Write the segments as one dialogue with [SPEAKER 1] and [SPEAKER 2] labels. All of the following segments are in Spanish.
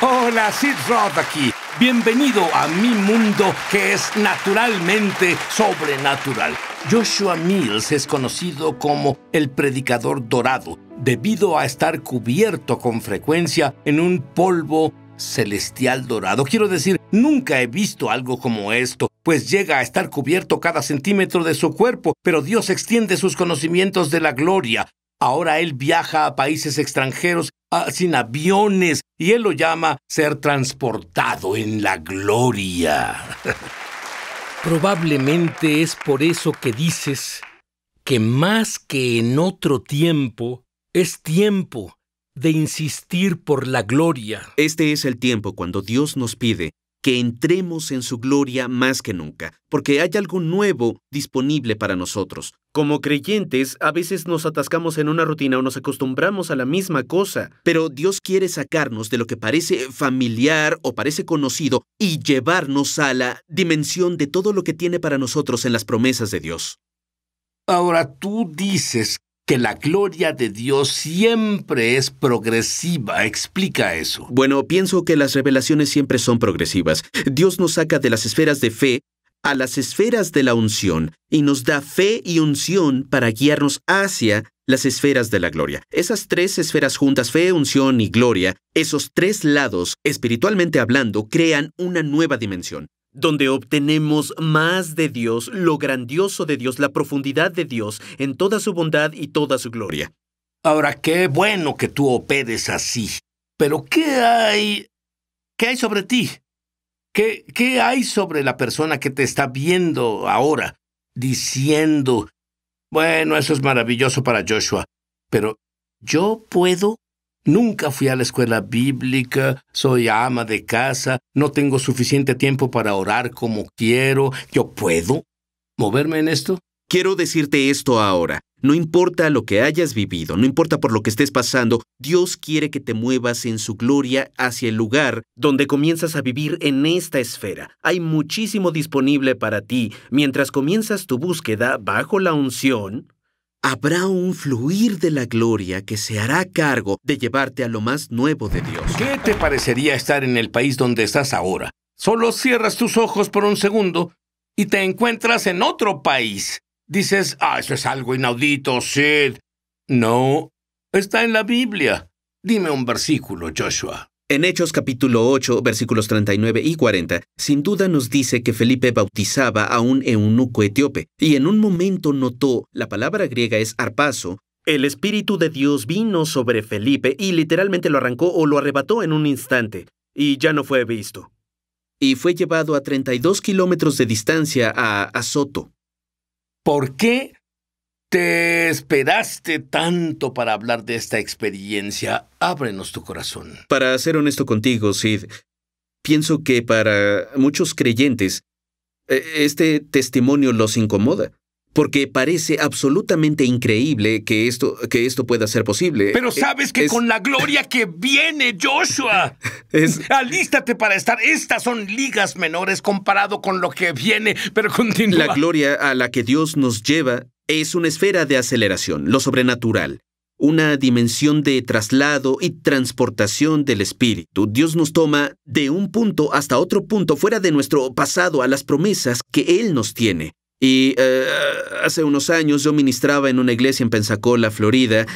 [SPEAKER 1] Hola, Sid Roth aquí. Bienvenido a mi mundo que es naturalmente sobrenatural. Joshua Mills es conocido como el predicador dorado debido a estar cubierto con frecuencia en un polvo celestial dorado. Quiero decir, nunca he visto algo como esto, pues llega a estar cubierto cada centímetro de su cuerpo, pero Dios extiende sus conocimientos de la gloria. Ahora él viaja a países extranjeros Ah, sin aviones, y él lo llama ser transportado en la gloria. Probablemente es por eso que dices que más que en otro tiempo, es tiempo de insistir por la gloria.
[SPEAKER 2] Este es el tiempo cuando Dios nos pide que entremos en su gloria más que nunca, porque hay algo nuevo disponible para nosotros. Como creyentes, a veces nos atascamos en una rutina o nos acostumbramos a la misma cosa, pero Dios quiere sacarnos de lo que parece familiar o parece conocido y llevarnos a la dimensión de todo lo que
[SPEAKER 1] tiene para nosotros en las promesas de Dios. Ahora tú dices que la gloria de Dios siempre es progresiva. Explica eso. Bueno,
[SPEAKER 2] pienso que las revelaciones siempre son progresivas. Dios nos saca de las esferas de fe a las esferas de la unción y nos da fe y unción para guiarnos hacia las esferas de la gloria. Esas tres esferas juntas, fe, unción y gloria, esos tres lados, espiritualmente hablando, crean una nueva dimensión donde obtenemos más de Dios, lo grandioso de Dios, la profundidad de Dios, en toda su bondad y toda su
[SPEAKER 1] gloria. Ahora, qué bueno que tú operes así, pero ¿qué hay? ¿Qué hay sobre ti? qué hay sobre la persona que te está viendo ahora, diciendo, bueno, eso es maravilloso para Joshua, pero yo puedo Nunca fui a la escuela bíblica, soy ama de casa, no tengo suficiente tiempo para orar como quiero. ¿Yo puedo moverme en esto? Quiero decirte esto ahora. No importa lo que
[SPEAKER 2] hayas vivido, no importa por lo que estés pasando, Dios quiere que te muevas en su gloria hacia el lugar donde comienzas a vivir en esta esfera. Hay muchísimo disponible para ti. Mientras comienzas tu búsqueda bajo la unción, habrá un fluir
[SPEAKER 1] de la gloria que se hará cargo de llevarte a lo más nuevo de Dios. ¿Qué te parecería estar en el país donde estás ahora? Solo cierras tus ojos por un segundo y te encuentras en otro país. Dices, ah, eso es algo inaudito, Sid. No, está en la Biblia. Dime un versículo, Joshua. En Hechos
[SPEAKER 2] capítulo 8, versículos 39 y 40, sin duda nos dice que Felipe bautizaba a un eunuco etíope, y en un momento notó, la palabra griega es arpazo, el Espíritu de Dios vino sobre Felipe y literalmente lo arrancó o lo arrebató en un instante, y ya no fue visto. Y fue llevado a 32 kilómetros de distancia
[SPEAKER 1] a Azoto. ¿Por qué te esperaste tanto para hablar de esta experiencia? Ábrenos tu corazón.
[SPEAKER 2] Para ser honesto contigo, Sid, pienso que para muchos creyentes e, este testimonio los incomoda, porque parece absolutamente increíble que esto, que esto pueda ser posible. Pero e, sabes que con la
[SPEAKER 1] gloria que viene, Joshua, es... alístate para estar. Estas son ligas menores comparado con lo que viene, pero continúa. La
[SPEAKER 2] gloria a la que Dios nos lleva es una esfera de aceleración, lo sobrenatural, una dimensión de traslado y transportación del espíritu. Dios nos toma de un punto hasta otro punto fuera de nuestro pasado a las promesas que Él nos tiene. Y eh, hace unos años yo ministraba en una iglesia en Pensacola, Florida,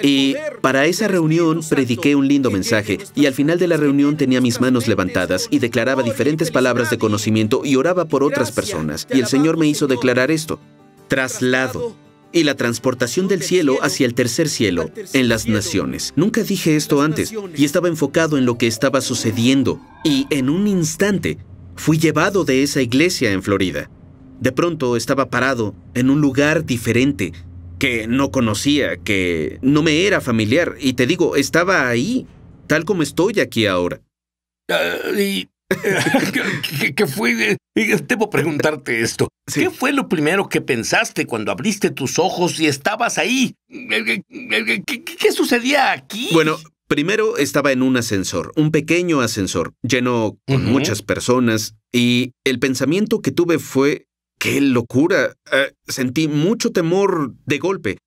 [SPEAKER 2] y para esa reunión prediqué un lindo mensaje y al final de la reunión tenía mis manos levantadas y declaraba diferentes palabras de conocimiento y oraba por otras personas. Y el Señor me hizo declarar esto traslado y la transportación del cielo hacia el tercer cielo, en las naciones. Nunca dije esto antes y estaba enfocado en lo que estaba sucediendo. Y en un instante fui llevado de esa iglesia en Florida. De pronto estaba parado en un lugar diferente, que no conocía, que no me era familiar, y te digo, estaba ahí, tal como estoy aquí ahora.
[SPEAKER 1] Ah, ¿Qué fue eh, Debo preguntarte esto. ¿Qué fue lo primero que pensaste cuando abriste tus ojos y estabas ahí? Eh, eh, ¿Qué, sucedía aquí? Bueno, primero estaba en un ascensor,
[SPEAKER 2] un pequeño ascensor, lleno con muchas personas, y el pensamiento que tuve fue, ¡qué locura! sentí mucho temor de golpe.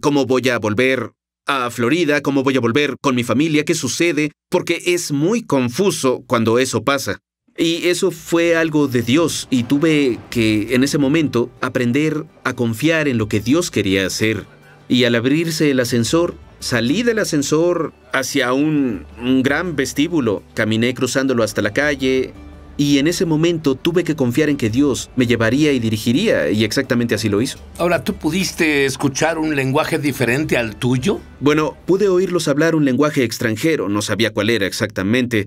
[SPEAKER 2] ¿Cómo voy a volver? a Florida, cómo voy a volver con mi familia, qué sucede, porque es muy confuso cuando eso pasa. Y eso fue algo de Dios y tuve que en ese momento aprender a confiar en lo que Dios quería hacer. Y al abrirse el ascensor, salí del ascensor hacia un, gran vestíbulo, caminé cruzándolo hasta la calle, y en ese momento tuve que confiar en que Dios me llevaría y dirigiría, y exactamente así lo hizo. Ahora, ¿tú pudiste escuchar un lenguaje diferente al tuyo? Bueno, pude oírlos hablar un lenguaje extranjero, no sabía cuál era exactamente,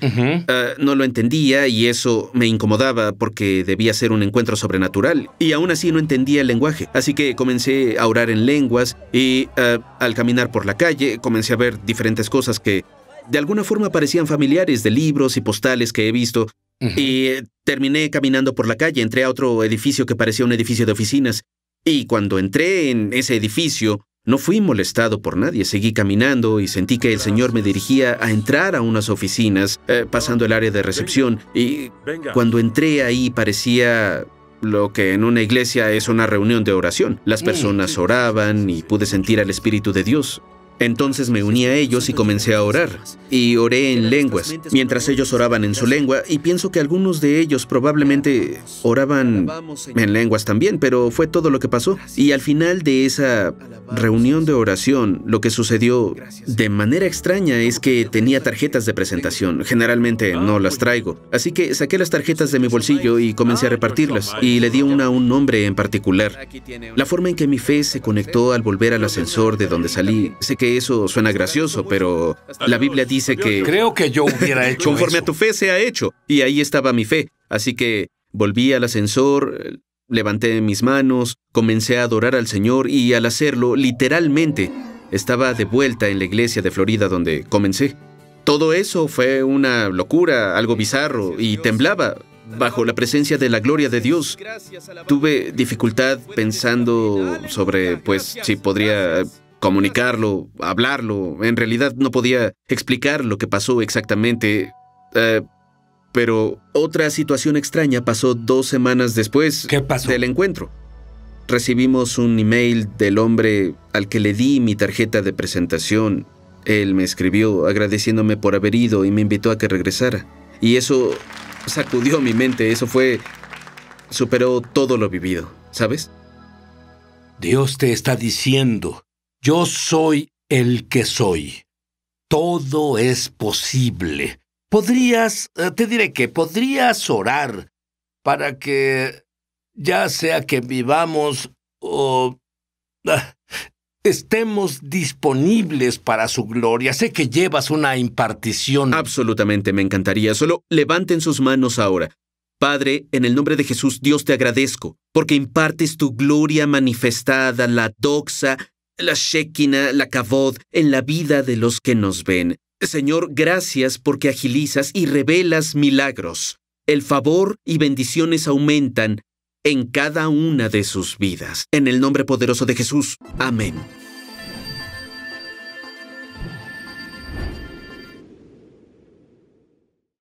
[SPEAKER 2] ah, no lo entendía y eso me incomodaba porque debía ser un encuentro sobrenatural, y aún así no entendía el lenguaje, así que comencé a orar en lenguas y ah, al caminar por la calle comencé a ver diferentes cosas que de alguna forma parecían familiares de libros y postales que he visto, y terminé caminando por la calle, entré a otro edificio que parecía un edificio de oficinas. Y cuando entré en ese edificio, no fui molestado por nadie, seguí caminando y sentí que el Señor me dirigía a entrar a unas oficinas, eh, pasando el área de recepción, y cuando entré ahí parecía lo que en una iglesia es una reunión de oración. Las mm. personas oraban y pude sentir al Espíritu de Dios. Entonces me uní a ellos y comencé a orar, y oré en lenguas, mientras ellos oraban en su lengua, y pienso que algunos de ellos probablemente oraban en lenguas también, pero fue todo lo que pasó. Y al final de esa reunión de oración, lo que sucedió de manera extraña es que tenía tarjetas de presentación, generalmente no las traigo, así que saqué las tarjetas de mi bolsillo y comencé a repartirlas, y le di una a un nombre en particular. La forma en que mi fe se conectó al volver al ascensor de donde salí, sé que eso suena gracioso, pero la Biblia dice que... Creo que yo hubiera hecho... conforme a tu fe se ha hecho. Y ahí estaba mi fe. Así que volví al ascensor, levanté mis manos, comencé a adorar al Señor y al hacerlo, literalmente, estaba de vuelta en la iglesia de Florida donde comencé. Todo eso fue una locura, algo bizarro, y temblaba bajo la presencia de la gloria de Dios. Tuve dificultad pensando sobre, pues, si podría comunicarlo, hablarlo. En realidad no podía explicar lo que pasó exactamente. Eh, pero otra situación extraña pasó dos semanas después del encuentro. Recibimos un email del hombre al que le di mi tarjeta de presentación. Él me escribió agradeciéndome por haber ido y me invitó a que regresara. Y eso sacudió mi mente, eso fue... superó todo
[SPEAKER 1] lo vivido, ¿sabes? Dios te está diciendo yo soy el que soy. Todo es posible. Podrías, eh, te diré que podrías orar para que, ya sea que vivamos o ah, estemos disponibles para su gloria. Sé que llevas una impartición. Absolutamente, me
[SPEAKER 2] encantaría. Solo levanten sus manos ahora. Padre, en el nombre de Jesús, Dios te agradezco, porque impartes tu gloria manifestada, la doxa, la Shekinah, la Kavod, en la vida de los que nos ven. Señor, gracias porque agilizas y revelas milagros. El favor y bendiciones aumentan en cada una de sus vidas. En el nombre poderoso de Jesús. Amén.